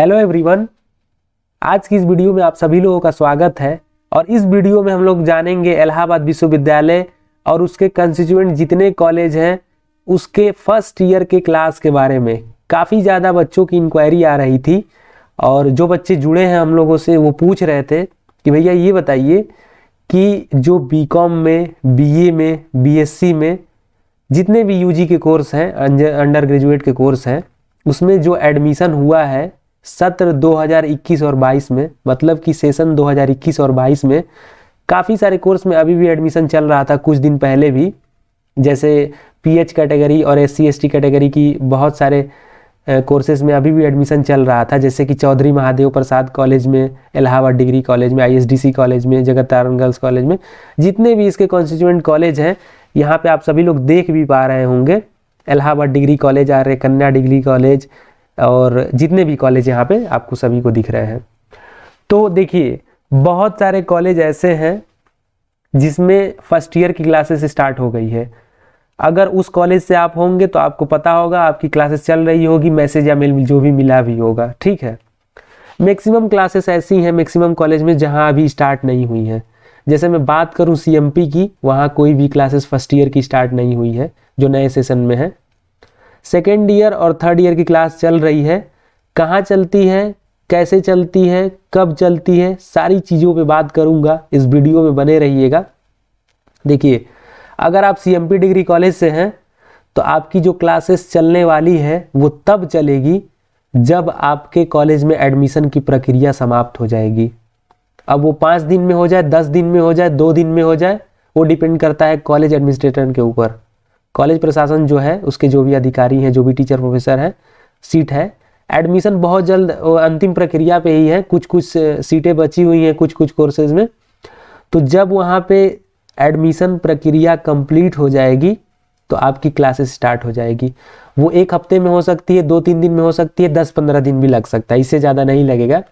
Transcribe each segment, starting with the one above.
hello everyone आज की इस वीडियो में आप सभी लोगों का स्वागत है और इस वीडियो में हम लोग जानेंगे इलाहाबाद विश्वविद्यालय और उसके कंस्टिट्यूएंट जितने कॉलेज हैं उसके फर्स्ट ईयर के क्लास के बारे में काफ़ी ज़्यादा बच्चों की इंक्वायरी आ रही थी और जो बच्चे जुड़े हैं हम लोगों से वो पूछ रहे थे कि भैया ये बताइए कि जो बी में बी में बी में जितने भी यू के कोर्स हैं अंडर ग्रेजुएट के कोर्स हैं उसमें जो एडमिशन हुआ है सत्र 2021 और 22 में मतलब कि सेशन 2021 और 22 में काफ़ी सारे कोर्स में अभी भी एडमिशन चल रहा था कुछ दिन पहले भी जैसे पीएच कैटेगरी और एस सी कैटेगरी की बहुत सारे कोर्सेज में अभी भी एडमिशन चल रहा था जैसे कि चौधरी महादेव प्रसाद कॉलेज में इलाहाबाद डिग्री कॉलेज में आईएसडीसी कॉलेज में जगत तारण गर्ल्स कॉलेज में जितने भी इसके कॉन्स्टिट्यूंट कॉलेज हैं यहाँ पे आप सभी लोग देख भी पा रहे होंगे इलाहाबाद डिग्री कॉलेज आ रहे कन्या डिग्री कॉलेज और जितने भी कॉलेज यहाँ पे आपको सभी को दिख रहे हैं तो देखिए बहुत सारे कॉलेज ऐसे हैं जिसमें फर्स्ट ईयर की क्लासेस स्टार्ट हो गई है अगर उस कॉलेज से आप होंगे तो आपको पता होगा आपकी क्लासेस चल रही होगी मैसेज या मेल जो भी मिला भी होगा ठीक है मैक्सिमम क्लासेस ऐसी हैं मैक्सिमम कॉलेज में जहां अभी स्टार्ट नहीं हुई हैं जैसे मैं बात करूं सीएमपी की वहां कोई भी क्लासेस फर्स्ट ईयर की स्टार्ट नहीं हुई है जो नए सेशन में है सेकेंड ईयर और थर्ड ईयर की क्लास चल रही है कहाँ चलती है कैसे चलती है कब चलती है सारी चीज़ों पे बात करूँगा इस वीडियो में बने रहिएगा देखिए अगर आप सी डिग्री कॉलेज से हैं तो आपकी जो क्लासेस चलने वाली है वो तब चलेगी जब आपके कॉलेज में एडमिशन की प्रक्रिया समाप्त हो जाएगी अब वो पाँच दिन में हो जाए दस दिन में हो जाए दो दिन में हो जाए वो डिपेंड करता है कॉलेज एडमिनिस्ट्रेटर के ऊपर कॉलेज प्रशासन जो है उसके जो भी अधिकारी हैं जो भी टीचर प्रोफेसर हैं सीट है एडमिशन बहुत जल्द अंतिम प्रक्रिया पे ही है कुछ कुछ सीटें बची हुई हैं कुछ कुछ कोर्सेज में तो जब वहाँ पे एडमिशन प्रक्रिया कंप्लीट हो जाएगी तो आपकी क्लासेस स्टार्ट हो जाएगी वो एक हफ्ते में हो सकती है दो तीन दिन में हो सकती है दस पंद्रह दिन भी लग सकता है इससे ज़्यादा नहीं लगेगा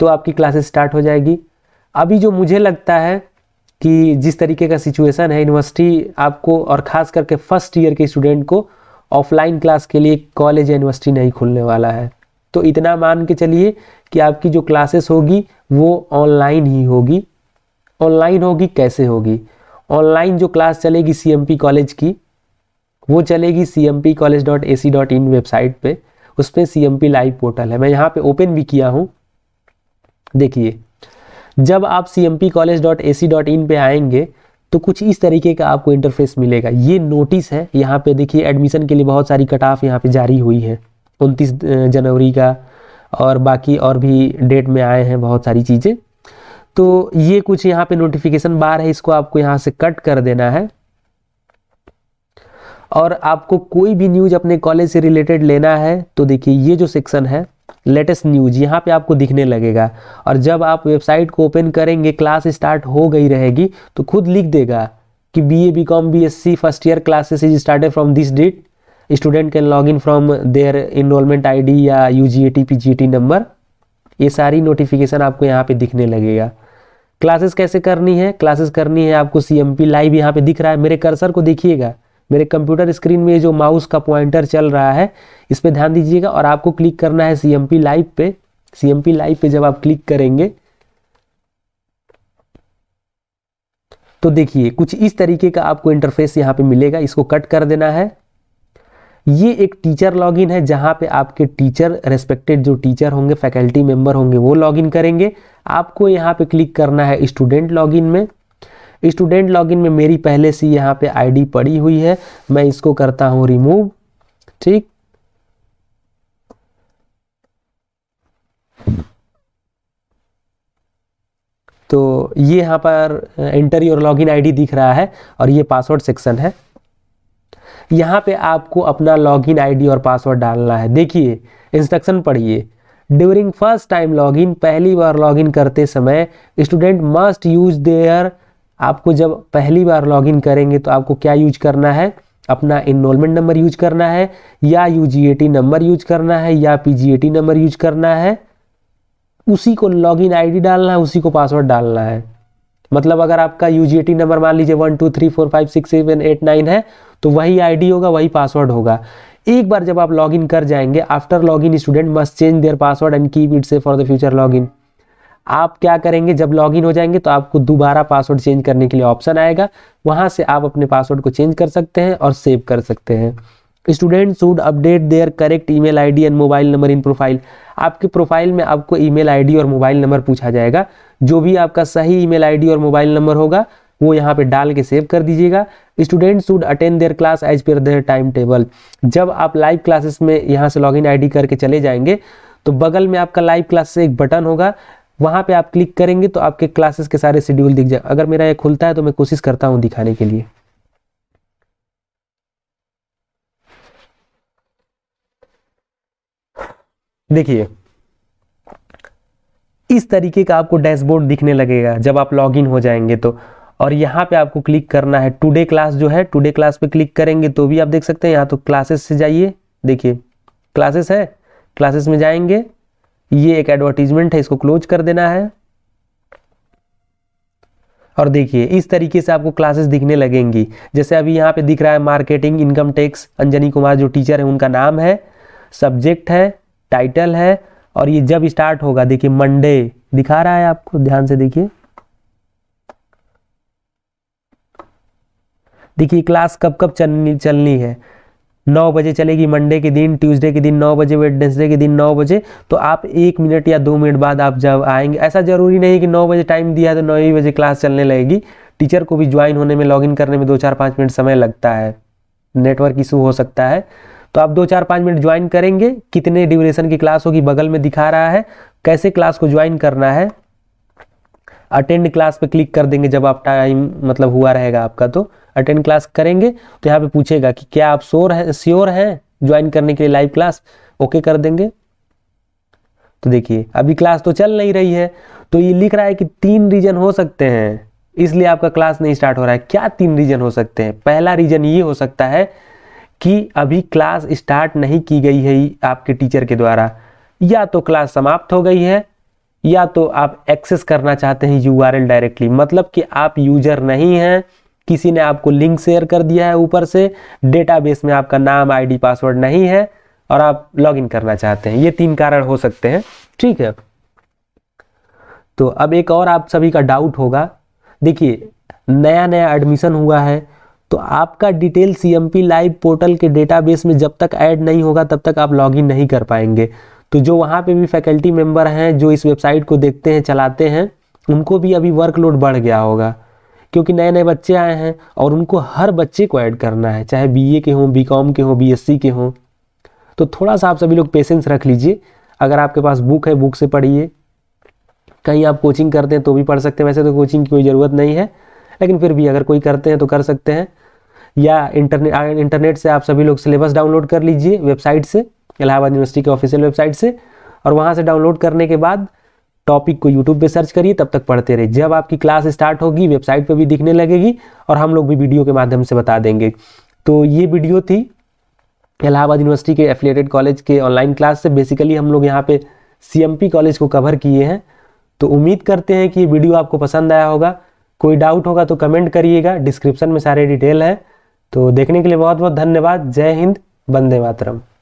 तो आपकी क्लासेस स्टार्ट हो जाएगी अभी जो मुझे लगता है कि जिस तरीके का सिचुएशन है यूनिवर्सिटी आपको और ख़ास करके फर्स्ट ईयर के स्टूडेंट को ऑफलाइन क्लास के लिए कॉलेज या यूनिवर्सिटी नहीं खुलने वाला है तो इतना मान के चलिए कि आपकी जो क्लासेस होगी वो ऑनलाइन ही होगी ऑनलाइन होगी कैसे होगी ऑनलाइन जो क्लास चलेगी सी कॉलेज की वो चलेगी C M P college dot A C dot in website पर उस पर C M P live portal है मैं यहाँ पे ओपन भी किया हूँ देखिए जब आप C M P college dot A C dot in पर आएंगे तो कुछ इस तरीके का आपको इंटरफेस मिलेगा ये नोटिस है यहाँ पे देखिए एडमिशन के लिए बहुत सारी कट ऑफ यहाँ पर जारी हुई है उनतीस जनवरी का और बाकी और भी डेट में आए हैं बहुत सारी चीज़ें तो ये कुछ यहाँ पे नोटिफिकेशन बार है इसको आपको यहाँ से कट कर देना है और आपको कोई भी न्यूज़ अपने कॉलेज से रिलेटेड लेना है तो देखिए ये जो सेक्शन है लेटेस्ट न्यूज यहाँ पे आपको दिखने लगेगा और जब आप वेबसाइट को ओपन करेंगे क्लास स्टार्ट हो गई रहेगी तो खुद लिख देगा कि B A B com B S C first year classes is started from this date student can log in from their enrolment D या U G A T P G T number ये सारी notification आपको यहाँ पे दिखने लगेगा classes कैसे करनी है क्लासेस करनी है आपको सी एम पी लाइव यहाँ पे दिख रहा है मेरे कर्सर को देखिएगा मेरे कंप्यूटर स्क्रीन में जो माउस का पॉइंटर चल रहा है इस पर ध्यान दीजिएगा और आपको क्लिक करना है सी पी लाइव पे सी पी लाइव पे जब आप क्लिक करेंगे तो देखिए कुछ इस तरीके का आपको इंटरफेस यहाँ पे मिलेगा इसको कट कर देना है ये एक टीचर लॉगिन है जहाँ पे आपके टीचर रेस्पेक्टेड जो टीचर होंगे फैकल्टी मेंबर होंगे वो लॉगिन करेंगे आपको यहाँ पे क्लिक करना है स्टूडेंट लॉगिन में स्टूडेंट लॉगिन में मेरी पहले से यहाँ पे आईडी पड़ी हुई है मैं इसको करता हूँ रिमूव ठीक तो ये यहाँ पर एंटर योर लॉगिन आईडी दिख रहा है और ये पासवर्ड सेक्शन है यहाँ पे आपको अपना लॉगिन आईडी और पासवर्ड डालना है देखिए इंस्ट्रक्शन पढ़िए ड्यूरिंग फर्स्ट टाइम लॉगिन पहली बार लॉगिन करते समय स्टूडेंट मस्ट यूज देयर आपको जब पहली बार लॉगिन करेंगे तो आपको क्या यूज करना है अपना इनरोलमेंट नंबर यूज करना है या यू नंबर यूज करना है या पी नंबर यूज करना है उसी को लॉगिन आईडी डालना है उसी को पासवर्ड डालना है मतलब अगर आपका यू नंबर मान लीजिए one two three four five six seven eight nine है तो वही आईडी होगा वही पासवर्ड होगा एक बार जब आप लॉगिन कर जाएंगे after login student must change their password and keep it safe for the future login आप क्या करेंगे जब लॉगिन हो जाएंगे तो आपको दोबारा पासवर्ड चेंज करने के लिए ऑप्शन आएगा वहां से आप अपने पासवर्ड को चेंज कर सकते हैं और सेव कर सकते हैं student should update their correct email ID and mobile number in profile आपके प्रोफाइल में आपको ईमेल आईडी और मोबाइल नंबर पूछा जाएगा जो भी आपका सही ईमेल आईडी और मोबाइल नंबर होगा वो यहाँ पे डाल के सेव कर दीजिएगा student should attend their class as per their time table जब आप लाइव क्लासेस में यहाँ से लॉग इन करके चले जाएंगे तो बगल में आपका लाइव क्लास से एक बटन होगा वहां पे आप क्लिक करेंगे तो आपके क्लासेस के सारे शेड्यूल दिख जाए अगर मेरा ये खुलता है तो मैं कोशिश करता हूं दिखाने के लिए देखिए इस तरीके का आपको डैशबोर्ड दिखने लगेगा जब आप लॉगिन हो जाएंगे तो और यहाँ पे आपको क्लिक करना है टुडे क्लास जो है टुडे क्लास पे क्लिक करेंगे तो भी आप देख सकते हैं यहाँ तो क्लासेस से जाइए देखिए क्लासेस है क्लासेस में जाएंगे ये एक एडवर्टीजमेंट है इसको क्लोज कर देना है और देखिए इस तरीके से आपको क्लासेस दिखने लगेंगी जैसे अभी यहाँ पे दिख रहा है marketing income tax Anjani Kumar जो टीचर है उनका नाम है सब्जेक्ट है टाइटल है और ये जब स्टार्ट होगा देखिए मंडे दिखा रहा है आपको ध्यान से देखिए देखिए क्लास कब कब चलनी चलनी है नौ बजे चलेगी मंडे के दिन ट्यूसडे के दिन नौ बजे वेडनेसडे के दिन नौ बजे तो आप एक मिनट या दो मिनट बाद आप जब आएंगे ऐसा ज़रूरी नहीं कि नौ बजे टाइम दिया तो नौ ही बजे क्लास चलने लगेगी टीचर को भी ज्वाइन होने में लॉगिन करने में दो चार पाँच मिनट समय लगता है नेटवर्क इशू हो सकता है तो आप दो चार पाँच मिनट ज्वाइन करेंगे कितने ड्यूरेशन की क्लास होगी बगल में दिखा रहा है कैसे क्लास को ज्वाइन करना है अटेंड क्लास पे क्लिक कर देंगे जब आप टाइम मतलब हुआ रहेगा आपका तो अटेंड क्लास करेंगे तो यहाँ पे पूछेगा कि क्या आप श्योर है श्योर हैं ज्वाइन करने के लिए लाइव क्लास ओके कर देंगे तो देखिए अभी क्लास तो चल नहीं रही है तो ये लिख रहा है कि तीन रीजन हो सकते हैं इसलिए आपका क्लास नहीं स्टार्ट हो रहा है क्या तीन रीजन हो सकते हैं पहला रीजन ये हो सकता है कि अभी क्लास स्टार्ट नहीं की गई है आपके टीचर के द्वारा या तो क्लास समाप्त हो गई है या तो आप एक्सेस करना चाहते हैं यू डायरेक्टली मतलब कि आप यूजर नहीं हैं किसी ने आपको लिंक शेयर कर दिया है ऊपर से डेटाबेस में आपका नाम आईडी पासवर्ड नहीं है और आप लॉगिन करना चाहते हैं ये तीन कारण हो सकते हैं ठीक है तो अब एक और आप सभी का डाउट होगा देखिए नया नया एडमिशन हुआ है तो आपका डिटेल सीएमपी लाइव पोर्टल के डेटाबेस में जब तक ऐड नहीं होगा तब तक आप लॉगिन नहीं कर पाएंगे तो जो वहाँ पे भी फैकल्टी मेंबर हैं जो इस वेबसाइट को देखते हैं चलाते हैं उनको भी अभी वर्कलोड बढ़ गया होगा क्योंकि नए नए बच्चे आए हैं और उनको हर बच्चे को ऐड करना है चाहे बीए के हों बीकॉम के हों बीएससी के हों तो थोड़ा सा आप सभी लोग पेशेंस रख लीजिए अगर आपके पास बुक है बुक से पढ़िए कहीं आप कोचिंग करते हैं तो भी पढ़ सकते हैं वैसे तो कोचिंग की कोई ज़रूरत नहीं है लेकिन फिर भी अगर कोई करते हैं तो कर सकते हैं या इंटरनेट इंटरनेट से आप सभी लोग सिलेबस डाउनलोड कर लीजिए वेबसाइट से इलाहाबाद यूनिवर्सिटी के ऑफिशियल वेबसाइट से और वहाँ से डाउनलोड करने के बाद टॉपिक को यूट्यूब पे सर्च करिए तब तक पढ़ते रहिए जब आपकी क्लास स्टार्ट होगी वेबसाइट पे भी दिखने लगेगी और हम लोग भी वीडियो के माध्यम से बता देंगे तो ये वीडियो थी इलाहाबाद यूनिवर्सिटी के एफिलेटेड कॉलेज के ऑनलाइन क्लास से बेसिकली हम लोग यहाँ पे सी कॉलेज को कवर किए हैं तो उम्मीद करते हैं कि ये वीडियो आपको पसंद आया होगा कोई डाउट होगा तो कमेंट करिएगा डिस्क्रिप्शन में सारे डिटेल हैं तो देखने के लिए बहुत बहुत धन्यवाद जय हिंद वंदे मातरम